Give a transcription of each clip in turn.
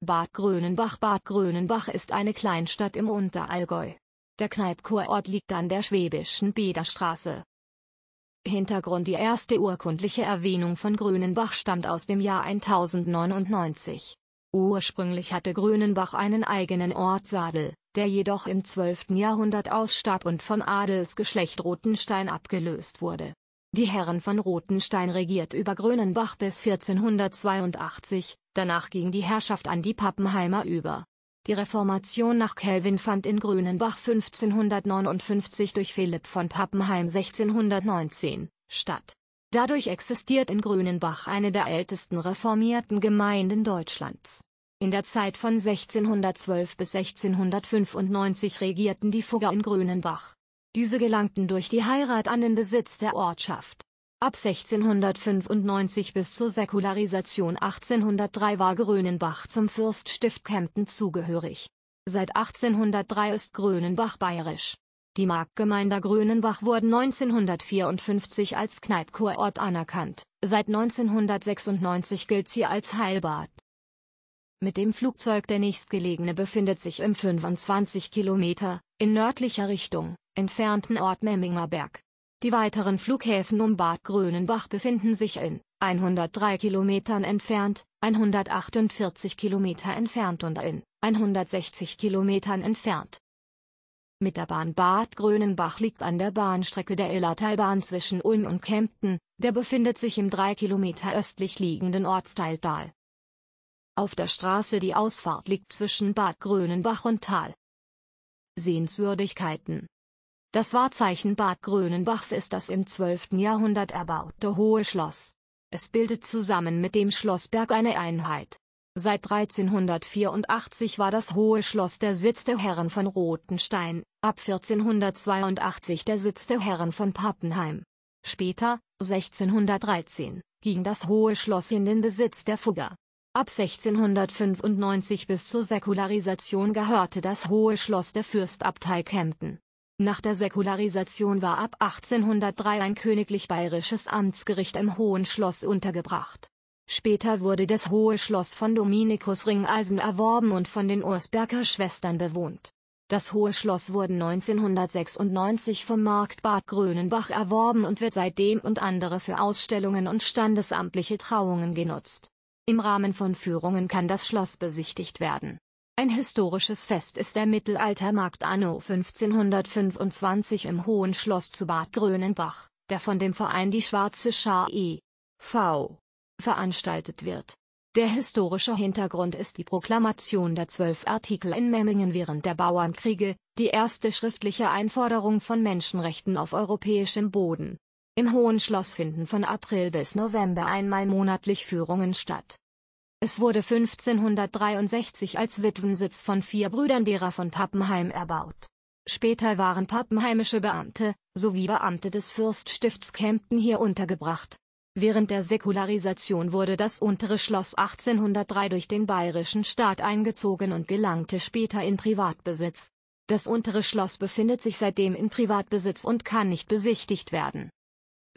Bad Grönenbach Bad Grönenbach ist eine Kleinstadt im Unterallgäu. Der Kneipkurort liegt an der schwäbischen Bederstraße. Hintergrund Die erste urkundliche Erwähnung von Grönenbach stammt aus dem Jahr 1099. Ursprünglich hatte Grönenbach einen eigenen Ortsadel, der jedoch im 12. Jahrhundert ausstarb und vom Adelsgeschlecht Rotenstein abgelöst wurde die Herren von Rothenstein regiert über Grönenbach bis 1482, danach ging die Herrschaft an die Pappenheimer über. Die Reformation nach Kelvin fand in Grönenbach 1559 durch Philipp von Pappenheim 1619 statt. Dadurch existiert in Grönenbach eine der ältesten reformierten Gemeinden Deutschlands. In der Zeit von 1612 bis 1695 regierten die Fugger in Grönenbach. Diese gelangten durch die Heirat an den Besitz der Ortschaft. Ab 1695 bis zur Säkularisation 1803 war Grönenbach zum Fürststift Kempten zugehörig. Seit 1803 ist Grönenbach bayerisch. Die Marktgemeinde Grönenbach wurden 1954 als Kneipkurort anerkannt, seit 1996 gilt sie als Heilbad. Mit dem Flugzeug der nächstgelegene befindet sich im 25 Kilometer, in nördlicher Richtung, entfernten Ort Memmingerberg. Die weiteren Flughäfen um Bad Grönenbach befinden sich in 103 Kilometern entfernt, 148 Kilometer entfernt und in 160 Kilometern entfernt. Mit der Bahn Bad Grönenbach liegt an der Bahnstrecke der Illertalbahn zwischen Ulm und Kempten, der befindet sich im drei Kilometer östlich liegenden Ortsteil Dahl. Auf der Straße die Ausfahrt liegt zwischen Bad Grönenbach und Tal. Sehenswürdigkeiten Das Wahrzeichen Bad Grönenbachs ist das im 12. Jahrhundert erbaute Hohe Schloss. Es bildet zusammen mit dem Schlossberg eine Einheit. Seit 1384 war das Hohe Schloss der Sitz der Herren von Rothenstein, ab 1482 der Sitz der Herren von Pappenheim. Später, 1613, ging das Hohe Schloss in den Besitz der Fugger. Ab 1695 bis zur Säkularisation gehörte das Hohe Schloss der Fürstabtei Kempten. Nach der Säkularisation war ab 1803 ein königlich-bayerisches Amtsgericht im Hohen Schloss untergebracht. Später wurde das Hohe Schloss von Dominikus Ringeisen erworben und von den Ursberger Schwestern bewohnt. Das Hohe Schloss wurde 1996 vom Markt Bad Grönenbach erworben und wird seitdem und andere für Ausstellungen und standesamtliche Trauungen genutzt. Im Rahmen von Führungen kann das Schloss besichtigt werden. Ein historisches Fest ist der Mittelaltermarkt anno 1525 im Hohen Schloss zu Bad Grönenbach, der von dem Verein Die Schwarze Schar e.V. veranstaltet wird. Der historische Hintergrund ist die Proklamation der zwölf Artikel in Memmingen während der Bauernkriege, die erste schriftliche Einforderung von Menschenrechten auf europäischem Boden im Hohen Schloss finden von April bis November einmal monatlich Führungen statt. Es wurde 1563 als Witwensitz von vier Brüdern derer von Pappenheim erbaut. Später waren pappenheimische Beamte, sowie Beamte des Fürststifts Kempten hier untergebracht. Während der Säkularisation wurde das untere Schloss 1803 durch den bayerischen Staat eingezogen und gelangte später in Privatbesitz. Das untere Schloss befindet sich seitdem in Privatbesitz und kann nicht besichtigt werden.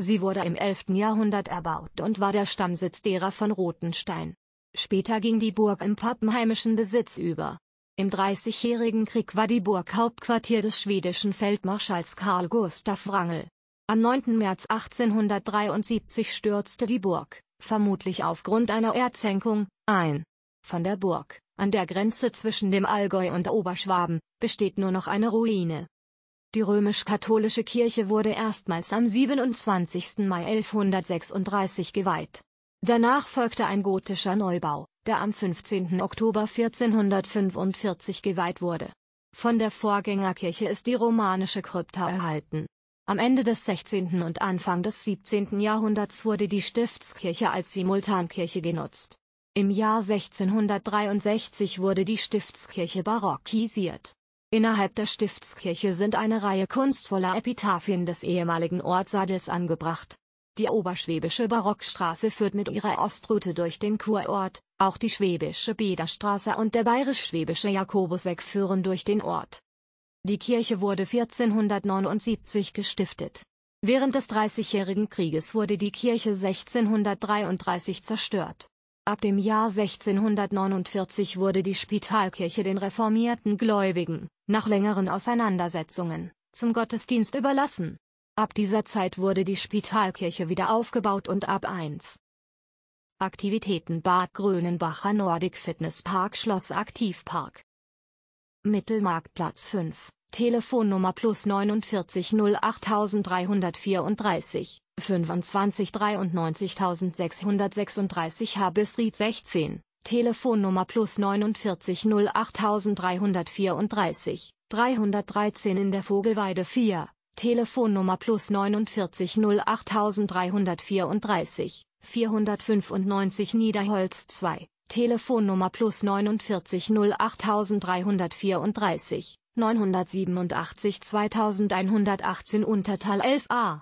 Sie wurde im 11. Jahrhundert erbaut und war der Stammsitz derer von Rothenstein. Später ging die Burg im pappenheimischen Besitz über. Im Dreißigjährigen Krieg war die Burg Hauptquartier des schwedischen Feldmarschalls Karl Gustav Wrangel. Am 9. März 1873 stürzte die Burg, vermutlich aufgrund einer Erdsenkung, ein. Von der Burg, an der Grenze zwischen dem Allgäu und Oberschwaben, besteht nur noch eine Ruine. Die römisch-katholische Kirche wurde erstmals am 27. Mai 1136 geweiht. Danach folgte ein gotischer Neubau, der am 15. Oktober 1445 geweiht wurde. Von der Vorgängerkirche ist die romanische Krypta erhalten. Am Ende des 16. und Anfang des 17. Jahrhunderts wurde die Stiftskirche als Simultankirche genutzt. Im Jahr 1663 wurde die Stiftskirche barockisiert. Innerhalb der Stiftskirche sind eine Reihe kunstvoller Epitaphien des ehemaligen Ortsadels angebracht. Die Oberschwäbische Barockstraße führt mit ihrer Ostroute durch den Kurort, auch die Schwäbische Bederstraße und der bayerisch-schwäbische Jakobusweg führen durch den Ort. Die Kirche wurde 1479 gestiftet. Während des Dreißigjährigen Krieges wurde die Kirche 1633 zerstört. Ab dem Jahr 1649 wurde die Spitalkirche den reformierten Gläubigen, nach längeren Auseinandersetzungen, zum Gottesdienst überlassen. Ab dieser Zeit wurde die Spitalkirche wieder aufgebaut und ab 1. Aktivitäten Bad Grönenbacher Nordic Fitness Park Schloss Aktivpark Mittelmarktplatz 5, Telefonnummer plus 49 08334 25.93.636 Habisried 16, Telefonnummer plus 49.08.334, 313 in der Vogelweide 4, Telefonnummer plus 49.08.334, 495 Niederholz 2, Telefonnummer plus 49.08.334, 08334 987 2118 Untertal 11a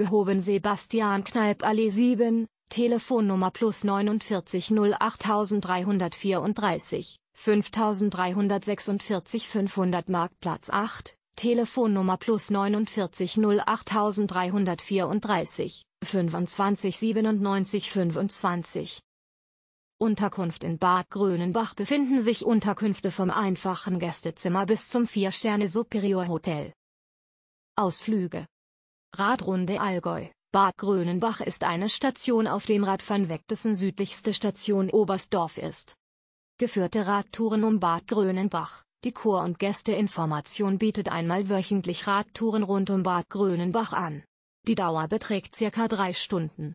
aufgehoben Sebastian Kneip Allee 7, Telefonnummer plus 49 08334 5346 500 Marktplatz 8, Telefonnummer plus 49 08334 25 97 25. Unterkunft in Bad Grönenbach befinden sich Unterkünfte vom einfachen Gästezimmer bis zum Vier-Sterne-Superior-Hotel. Ausflüge Radrunde Allgäu Bad Grönenbach ist eine Station auf dem Radfahrweg, dessen südlichste Station Oberstdorf ist. Geführte Radtouren um Bad Grönenbach Die Chor- und Gästeinformation bietet einmal wöchentlich Radtouren rund um Bad Grönenbach an. Die Dauer beträgt circa drei Stunden.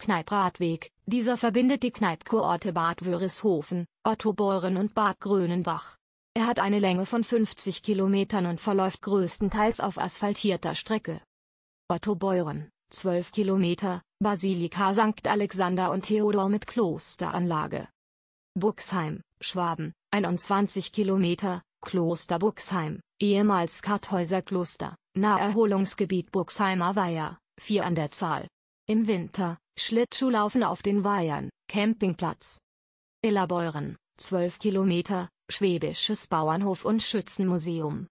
Kneipradweg, dieser verbindet die Kneipkurorte Bad Wörishofen, Ottobeuren und Bad Grönenbach. Er hat eine Länge von 50 Kilometern und verläuft größtenteils auf asphaltierter Strecke. Otto Beuren, 12 Kilometer, Basilika St. Alexander und Theodor mit Klosteranlage. Buxheim, Schwaben, 21 Kilometer, Kloster Buxheim, ehemals Karthäuser Kloster, Naherholungsgebiet Buxheimer Weiher, 4 an der Zahl. Im Winter, Schlittschuhlaufen auf den Weihern, Campingplatz. Illabeuren, 12 Kilometer, Schwäbisches Bauernhof und Schützenmuseum,